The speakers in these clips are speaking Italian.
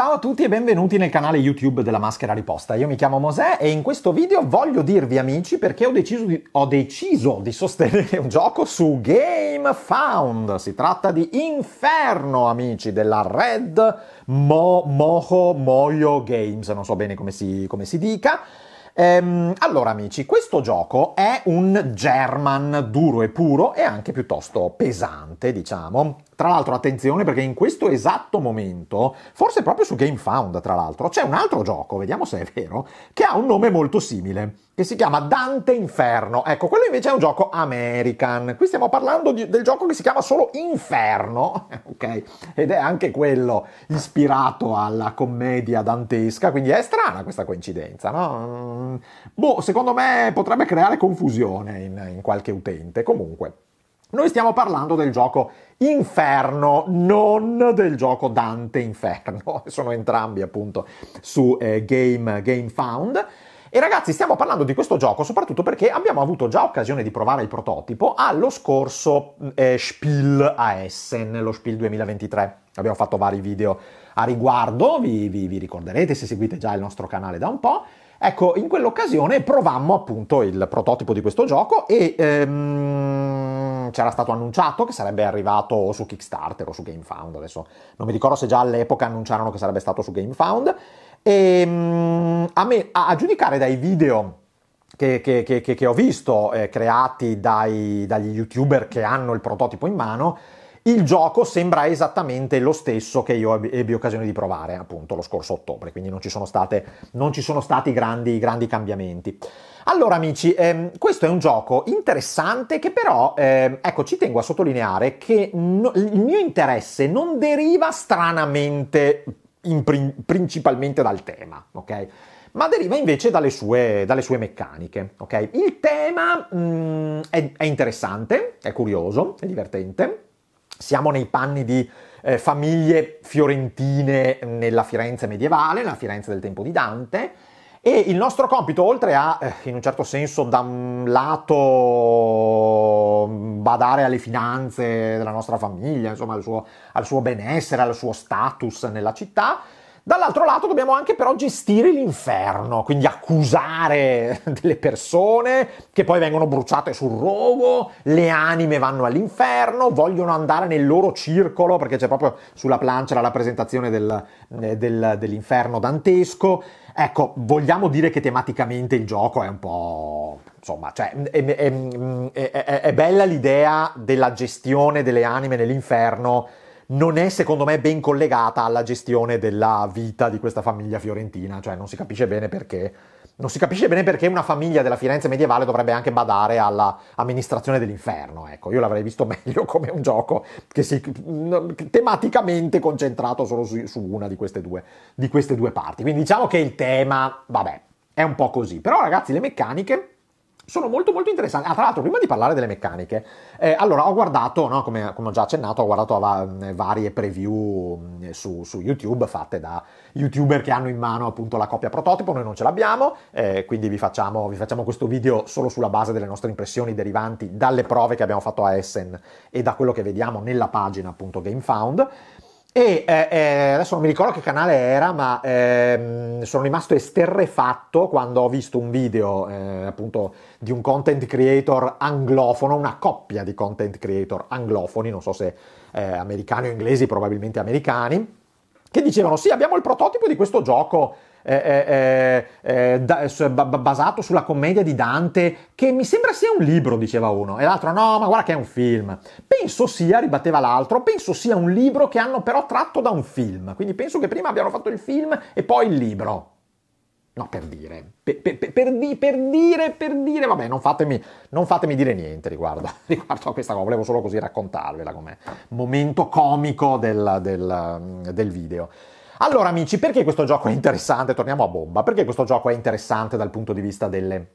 Ciao a tutti e benvenuti nel canale YouTube della Maschera Riposta. Io mi chiamo Mosè e in questo video voglio dirvi amici perché ho deciso di, ho deciso di sostenere un gioco su Game Found. Si tratta di Inferno, amici, della Red Mo, Moho Moyo Games, non so bene come si, come si dica. Ehm, allora amici, questo gioco è un German duro e puro e anche piuttosto pesante, diciamo. Tra l'altro, attenzione perché in questo esatto momento, forse proprio su GameFound, tra l'altro, c'è un altro gioco, vediamo se è vero, che ha un nome molto simile, che si chiama Dante Inferno. Ecco, quello invece è un gioco American. Qui stiamo parlando di, del gioco che si chiama solo Inferno, ok? Ed è anche quello ispirato alla commedia dantesca, quindi è strana questa coincidenza, no? Mm, boh, secondo me potrebbe creare confusione in, in qualche utente. Comunque. Noi stiamo parlando del gioco Inferno, non del gioco Dante Inferno, sono entrambi appunto su eh, Game, Game Found. E ragazzi, stiamo parlando di questo gioco soprattutto perché abbiamo avuto già occasione di provare il prototipo allo scorso eh, Spiel a Essen, lo Spiel 2023. Abbiamo fatto vari video a riguardo, vi, vi, vi ricorderete se seguite già il nostro canale da un po'. Ecco, in quell'occasione provammo appunto il prototipo di questo gioco e... Ehm, c'era stato annunciato che sarebbe arrivato su Kickstarter o su GameFound, adesso non mi ricordo se già all'epoca annunciarono che sarebbe stato su GameFound, e ehm, a, me, a, a giudicare dai video che, che, che, che, ho visto eh, creati dai, dagli youtuber che hanno il prototipo in mano, il gioco sembra esattamente lo stesso che io ebbi occasione di provare appunto lo scorso ottobre, quindi non ci sono, state, non ci sono stati grandi, grandi cambiamenti. Allora amici, ehm, questo è un gioco interessante che però, ehm, ecco, ci tengo a sottolineare che no, il mio interesse non deriva stranamente, in, principalmente dal tema, ok? ma deriva invece dalle sue, dalle sue meccaniche. Okay? Il tema mh, mm, è, è, interessante, è curioso, è divertente. Siamo nei panni di eh, famiglie fiorentine nella Firenze medievale, nella Firenze del tempo di Dante. E il nostro compito, oltre a, eh, in un certo senso, da un lato badare alle finanze della nostra famiglia, insomma, al suo, al suo benessere, al suo status nella città, Dall'altro lato dobbiamo anche però gestire l'inferno, quindi accusare delle persone che poi vengono bruciate sul rogo, le anime vanno all'inferno, vogliono andare nel loro circolo, perché c'è proprio sulla plancia la rappresentazione del, eh, del, dell'inferno dantesco. Ecco, vogliamo dire che tematicamente il gioco è un po'... insomma, cioè, è, è, è, è bella l'idea della gestione delle anime nell'inferno non è secondo me ben collegata alla gestione della vita di questa famiglia fiorentina, cioè non si capisce bene perché. Non si capisce bene perché una famiglia della Firenze medievale dovrebbe anche badare all'amministrazione dell'inferno. Ecco, io l'avrei visto meglio come un gioco che si tematicamente concentrato solo su, su una di queste, due, di queste due parti. Quindi diciamo che il tema, vabbè, è un po' così. Però ragazzi, le meccaniche sono molto molto interessanti. Ah, tra l'altro, prima di parlare delle meccaniche, eh, allora ho guardato, no, come, come, ho già accennato, ho guardato av- varie preview su, su, YouTube fatte da youtuber che hanno in mano appunto la copia prototipo, noi non ce l'abbiamo, eh, quindi vi facciamo, vi facciamo, questo video solo sulla base delle nostre impressioni derivanti dalle prove che abbiamo fatto a Essen e da quello che vediamo nella pagina appunto GameFound. E eh, eh, adesso non mi ricordo che canale era, ma ehm, sono rimasto esterrefatto quando ho visto un video eh, appunto di un content creator anglofono, una coppia di content creator anglofoni, non so se eh, americani o inglesi, probabilmente americani, che dicevano sì abbiamo il prototipo di questo gioco eh eh, eh, eh, da, basato sulla commedia di Dante, che mi sembra sia un libro, diceva uno, e l'altro no, ma guarda che è un film. Penso sia, ribatteva l'altro, penso sia un libro che hanno però tratto da un film, quindi penso che prima abbiano fatto il film e poi il libro. No, per dire, per, per, per, di, per dire, per dire, vabbè, non fatemi, non fatemi dire niente riguardo, riguardo, a questa cosa, volevo solo così raccontarvela come momento comico del, del, del video. Allora amici, perché questo gioco è interessante? Torniamo a bomba. Perché questo gioco è interessante dal punto di vista delle,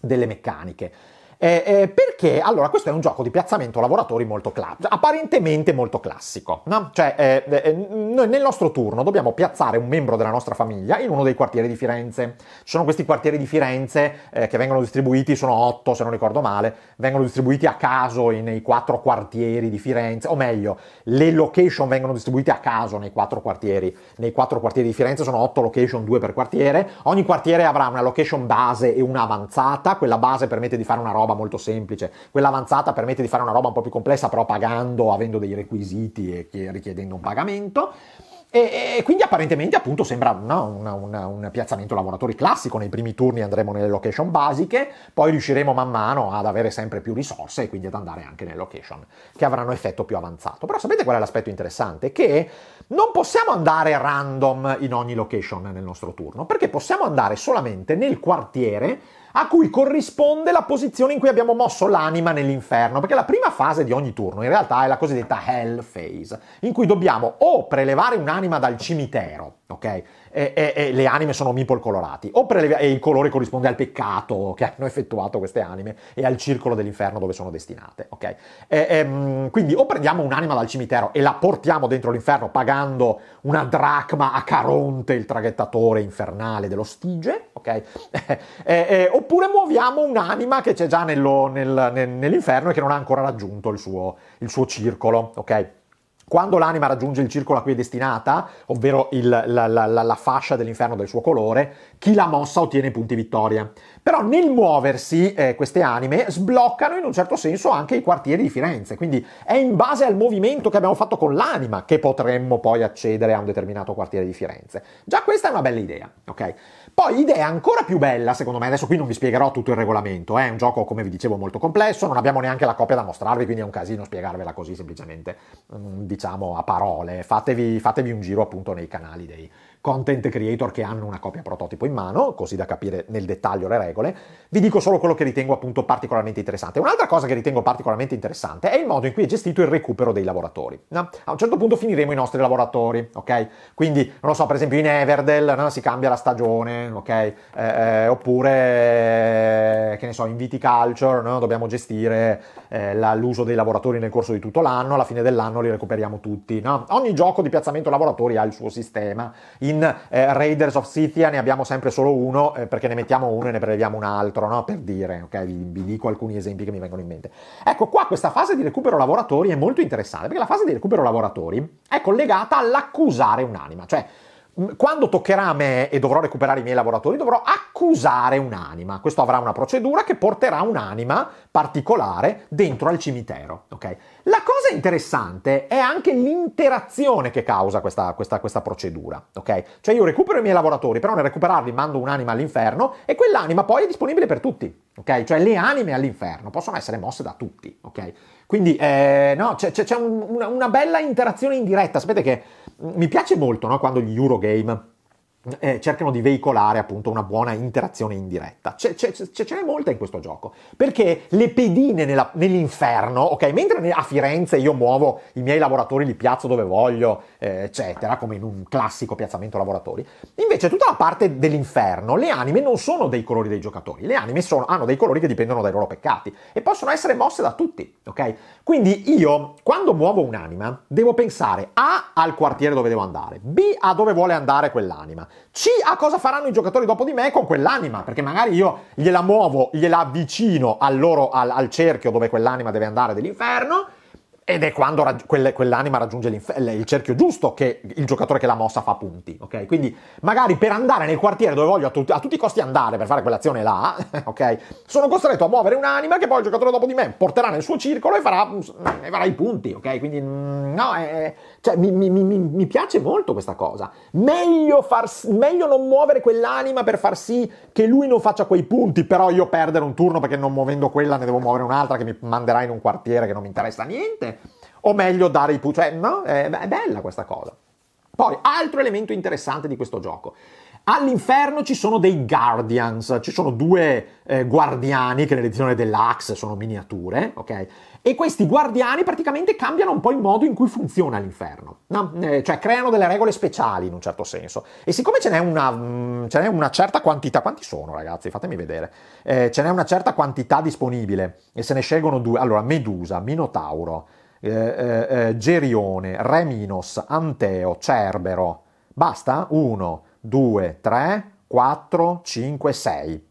delle meccaniche? Eh, eh, perché, allora, questo è un gioco di piazzamento lavoratori molto classico, apparentemente molto classico, no? Cioè, eh, eh noi nel nostro turno dobbiamo piazzare un membro della nostra famiglia in uno dei quartieri di Firenze. Ci sono questi quartieri di Firenze eh, che vengono distribuiti, sono otto se non ricordo male, vengono distribuiti a caso nei quattro quartieri di Firenze, o meglio, le location vengono distribuite a caso nei quattro quartieri. Nei quattro quartieri di Firenze sono otto location, due per quartiere. Ogni quartiere avrà una location base e una avanzata, quella base permette di fare una roba roba molto semplice. Quella avanzata permette di fare una roba un po' più complessa, però pagando, avendo dei requisiti e richiedendo un pagamento. E, e, quindi apparentemente appunto sembra no, una, una, un piazzamento lavoratori classico, nei primi turni andremo nelle location basiche, poi riusciremo man mano ad avere sempre più risorse e quindi ad andare anche nelle location che avranno effetto più avanzato. Però sapete qual è l'aspetto interessante? Che non possiamo andare random in ogni location nel nostro turno, perché possiamo andare solamente nel quartiere a cui corrisponde la posizione in cui abbiamo mosso l'anima nell'inferno, perché la prima fase di ogni turno in realtà è la cosiddetta hell phase, in cui dobbiamo o prelevare un'anima dal cimitero, ok? E, e, e, le anime sono meeple colorati, oppure le, il colore corrisponde al peccato che hanno effettuato queste anime e al circolo dell'inferno dove sono destinate, ok? E, ehm, quindi o prendiamo un'anima dal cimitero e la portiamo dentro l'inferno pagando una dracma a Caronte, il traghettatore infernale dello Stige, ok? oppure muoviamo un'anima che c'è già nello, nel, nel, nell'inferno e che non ha ancora raggiunto il suo, il suo circolo, ok? Quando l'anima raggiunge il circolo a cui è destinata, ovvero il, la, la, la, fascia dell'inferno del suo colore, chi l'ha mossa ottiene punti vittoria. Però nel muoversi eh, queste anime sbloccano in un certo senso anche i quartieri di Firenze, quindi è in base al movimento che abbiamo fatto con l'anima che potremmo poi accedere a un determinato quartiere di Firenze. Già questa è una bella idea, ok? Poi idea ancora più bella, secondo me, adesso qui non vi spiegherò tutto il regolamento, eh, è un gioco come vi dicevo molto complesso, non abbiamo neanche la copia da mostrarvi, quindi è un casino spiegarvela così semplicemente, mm, diciamo a parole, fatevi, fatevi un giro appunto nei canali dei, content creator che hanno una copia prototipo in mano, così da capire nel dettaglio le regole. Vi dico solo quello che ritengo appunto particolarmente interessante. Un'altra cosa che ritengo particolarmente interessante è il modo in cui è gestito il recupero dei lavoratori. No? A un certo punto finiremo i nostri lavoratori, ok? Quindi, non lo so, per esempio in Everdell no? si cambia la stagione, ok? Eh, eh, oppure, che ne so, in Viticulture no? dobbiamo gestire eh, la, l'uso dei lavoratori nel corso di tutto l'anno, alla fine dell'anno li recuperiamo tutti, Ogni gioco di piazzamento lavoratori ha il suo sistema. In in eh, Raiders of Scythia ne abbiamo sempre solo uno eh, perché ne mettiamo uno e ne preleviamo un altro, no? per dire, ok? Vi, vi, dico alcuni esempi che mi vengono in mente. Ecco qua questa fase di recupero lavoratori è molto interessante perché la fase di recupero lavoratori è collegata all'accusare un'anima, cioè quando toccherà a me e dovrò recuperare i miei lavoratori, dovrò accusare un'anima. Questo avrà una procedura che porterà un'anima particolare dentro al cimitero. Okay? La cosa interessante è anche l'interazione che causa questa, questa, questa procedura. Okay? Cioè io recupero i miei lavoratori, però nel recuperarli mando un'anima all'inferno e quell'anima poi è disponibile per tutti. Okay? Cioè le anime all'inferno possono essere mosse da tutti. Quindi eh, no, c'è, c'è un, una bella interazione indiretta. Sapete che mi piace molto no, quando gli Eurogame eh, cercano di veicolare appunto una buona interazione indiretta. Ce, ce, ce, ce n'è molta in questo gioco, perché le pedine nella, nell'inferno, ok, mentre a Firenze io muovo i miei lavoratori, li piazzo dove voglio, eh, eccetera, come in un classico piazzamento lavoratori, invece tutta la parte dell'inferno, le anime non sono dei colori dei giocatori, le anime sono, hanno dei colori che dipendono dai loro peccati e possono essere mosse da tutti, ok? Quindi io, quando muovo un'anima, devo pensare A al quartiere dove devo andare, B a dove vuole andare quell'anima, c a cosa faranno i giocatori dopo di me con quell'anima, perché magari io gliela muovo, gliela avvicino al, loro, al, al cerchio dove quell'anima deve andare dell'inferno ed è quando raggi- quell- quell'anima raggiunge il cerchio giusto che il giocatore che l'ha mossa fa punti, ok? Quindi magari per andare nel quartiere dove voglio a, tut- a tutti i costi andare per fare quell'azione là, ok? Sono costretto a muovere un'anima che poi il giocatore dopo di me porterà nel suo circolo e farà, mm, e farà i punti, ok? Quindi mm, no, è, cioè, mi, mi, mi, mi, piace molto questa cosa. Meglio, far, meglio non muovere quell'anima per far sì che lui non faccia quei punti, però io perdere un turno perché non muovendo quella ne devo muovere un'altra che mi manderà in un quartiere che non mi interessa niente o meglio dare i punti, cioè no, è, è bella questa cosa. Poi, altro elemento interessante di questo gioco. All'inferno ci sono dei Guardians, ci sono due eh, guardiani che nell'edizione dell'Axe sono miniature, ok? E questi guardiani praticamente cambiano un po' il modo in cui funziona l'inferno, no? eh, cioè creano delle regole speciali in un certo senso. E siccome ce n'è una, mh, mm, ce n'è una certa quantità, quanti sono ragazzi? Fatemi vedere. Eh, ce n'è una certa quantità disponibile e se ne scelgono due. Allora, Medusa, Minotauro, eh, eh, eh, Gerione, Re Minos, Anteo, Cerbero. Basta? 1, 2, 3, 4, 5, 6.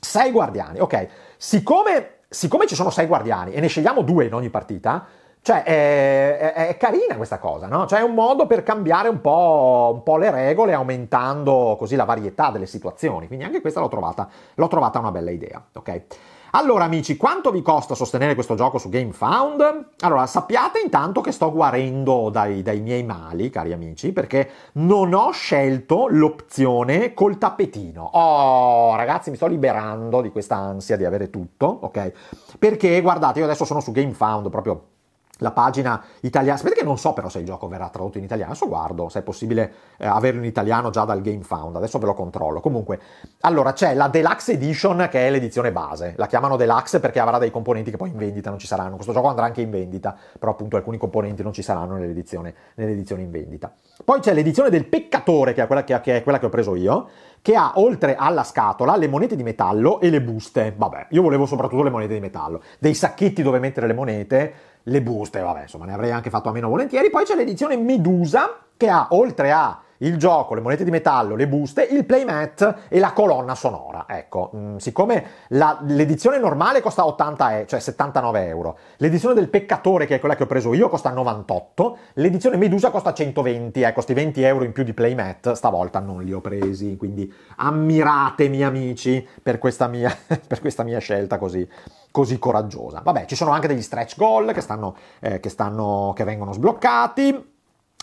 6 guardiani, ok. Siccome, siccome, ci sono 6 guardiani e ne scegliamo 2 in ogni partita, cioè eh, è, è, è, carina questa cosa, no? Cioè è un modo per cambiare un po', un po', le regole, aumentando così la varietà delle situazioni. Quindi anche questa l'ho trovata, l'ho trovata una bella idea, ok? Allora amici, quanto vi costa sostenere questo gioco su GameFound? Allora sappiate intanto che sto guarendo dai, dai miei mali, cari amici, perché non ho scelto l'opzione col tappetino. Oh ragazzi, mi sto liberando di questa ansia di avere tutto, ok? Perché guardate, io adesso sono su GameFound proprio la pagina italiana. Aspetta che non so però se il gioco verrà tradotto in italiano, adesso guardo se è possibile eh, averlo in italiano già dal Game Found, adesso ve lo controllo. Comunque, allora c'è la Deluxe Edition che è l'edizione base, la chiamano Deluxe perché avrà dei componenti che poi in vendita non ci saranno, questo gioco andrà anche in vendita, però appunto alcuni componenti non ci saranno nell'edizione, nell'edizione in vendita. Poi c'è l'edizione del Peccatore che è quella che, che, è quella che ho preso io, che ha oltre alla scatola le monete di metallo e le buste. Vabbè, io volevo soprattutto le monete di metallo, dei sacchetti dove mettere le monete le buste, vabbè, insomma, ne avrei anche fatto a meno volentieri. Poi c'è l'edizione Medusa, che ha, oltre a il gioco, le monete di metallo, le buste, il playmat e la colonna sonora. Ecco, mh, mm, siccome la, l'edizione normale costa 80 e, cioè 79 euro, l'edizione del peccatore, che è quella che ho preso io, costa 98, l'edizione Medusa costa 120, ecco, eh, 20 euro in più di playmat stavolta non li ho presi, quindi ammiratemi amici per questa mia, per questa mia scelta così così coraggiosa. Vabbè, ci sono anche degli stretch goal che, stanno, eh, che, stanno, che vengono sbloccati.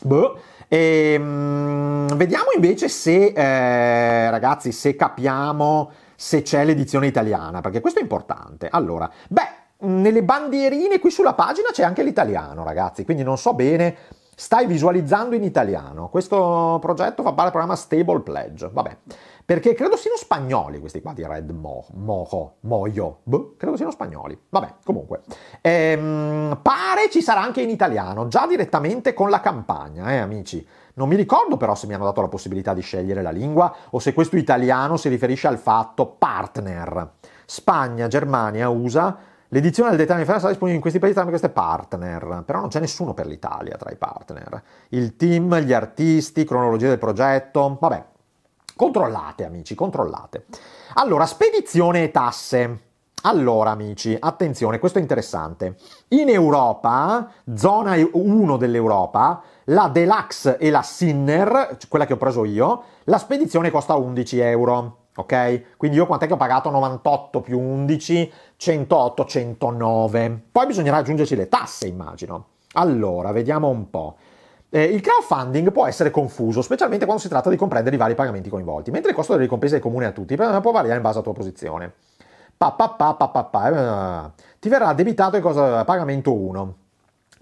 Boh. E, ehm, mh, vediamo invece se, eh, ragazzi, se capiamo se c'è l'edizione italiana, perché questo è importante. Allora, beh, nelle bandierine qui sulla pagina c'è anche l'italiano, ragazzi, quindi non so bene stai visualizzando in italiano. Questo progetto fa parte del programma Stable Pledge. Vabbè perché credo siano spagnoli questi qua di Red Mo, Mojo, Mojo, boh, credo siano spagnoli, vabbè, comunque. Ehm, pare ci sarà anche in italiano, già direttamente con la campagna, eh amici. Non mi ricordo però se mi hanno dato la possibilità di scegliere la lingua o se questo italiano si riferisce al fatto partner. Spagna, Germania, USA, L'edizione del dettaglio sarà disponibile in questi paesi tramite queste partner, però non c'è nessuno per l'Italia tra i partner. Il team, gli artisti, cronologia del progetto, vabbè, Controllate, amici, controllate. Allora, spedizione e tasse. Allora, amici, attenzione, questo è interessante. In Europa, zona 1 dell'Europa, la Deluxe e la Sinner, cioè quella che ho preso io, la spedizione costa 11 euro. Ok? Quindi io quant'è che ho pagato? 98 più 11, 108, 109. Poi bisognerà aggiungerci le tasse, immagino. Allora, vediamo un po'. Eh, il crowdfunding può essere confuso, specialmente quando si tratta di comprendere i vari pagamenti coinvolti, mentre il costo delle ricompense è comune a tutti, eh, può variare in base alla tua posizione. Pa, pa, pa, pa, pa, pa. Eh, ti verrà debitato cosa, pagamento 1,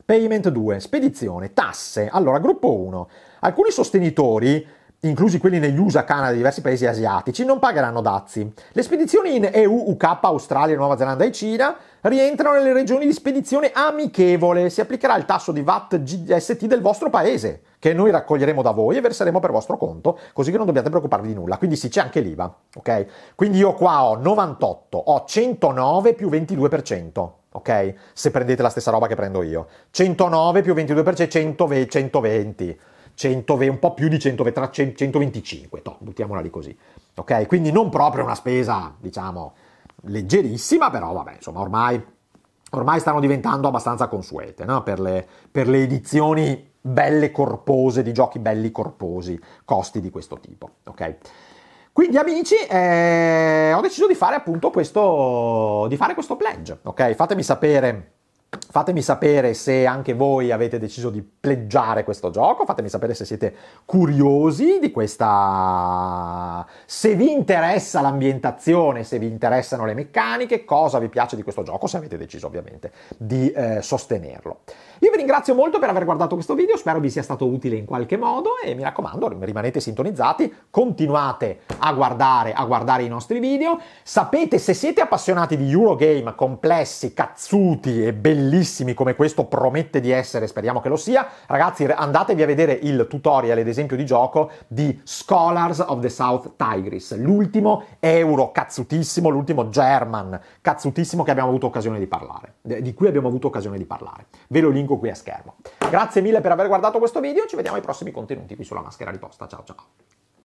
payment 2, spedizione, tasse. Allora, gruppo 1. Alcuni sostenitori inclusi quelli negli USA, Canada e diversi paesi asiatici, non pagheranno dazi. Le spedizioni in EU, UK, Australia, Nuova Zelanda e Cina rientrano nelle regioni di spedizione amichevole. Si applicherà il tasso di VAT GST del vostro paese, che noi raccoglieremo da voi e verseremo per vostro conto, così che non dobbiate preoccuparvi di nulla. Quindi sì, c'è anche l'IVA, ok? Quindi io qua ho 98, ho 109 più 22% ok? Se prendete la stessa roba che prendo io. 109 più 22%, 120. 100, un po' più di 100, tra 125, to, buttiamola lì così. Ok? Quindi non proprio una spesa, diciamo, leggerissima, però vabbè, insomma, ormai, ormai stanno diventando abbastanza consuete, no? per, le, per le edizioni belle corpose, di giochi belli corposi, costi di questo tipo, ok? Quindi amici, eh, ho deciso di fare appunto questo, di fare questo pledge, ok? Fatemi sapere Fatemi sapere se anche voi avete deciso di pleggiare questo gioco, fatemi sapere se siete curiosi di questa... se vi interessa l'ambientazione, se vi interessano le meccaniche, cosa vi piace di questo gioco, se avete deciso ovviamente di eh, sostenerlo. Io vi ringrazio molto per aver guardato questo video, spero vi sia stato utile in qualche modo e mi raccomando rimanete sintonizzati, continuate a guardare, a guardare i nostri video, sapete se siete appassionati di Eurogame complessi, cazzuti e bellissimi, bellissimi come questo promette di essere, speriamo che lo sia, ragazzi andatevi a vedere il tutorial ed esempio di gioco di Scholars of the South Tigris, l'ultimo euro cazzutissimo, l'ultimo German cazzutissimo che abbiamo avuto occasione di parlare, di cui abbiamo avuto occasione di parlare. Ve lo linko qui a schermo. Grazie mille per aver guardato questo video, ci vediamo ai prossimi contenuti qui sulla maschera riposta. Ciao ciao.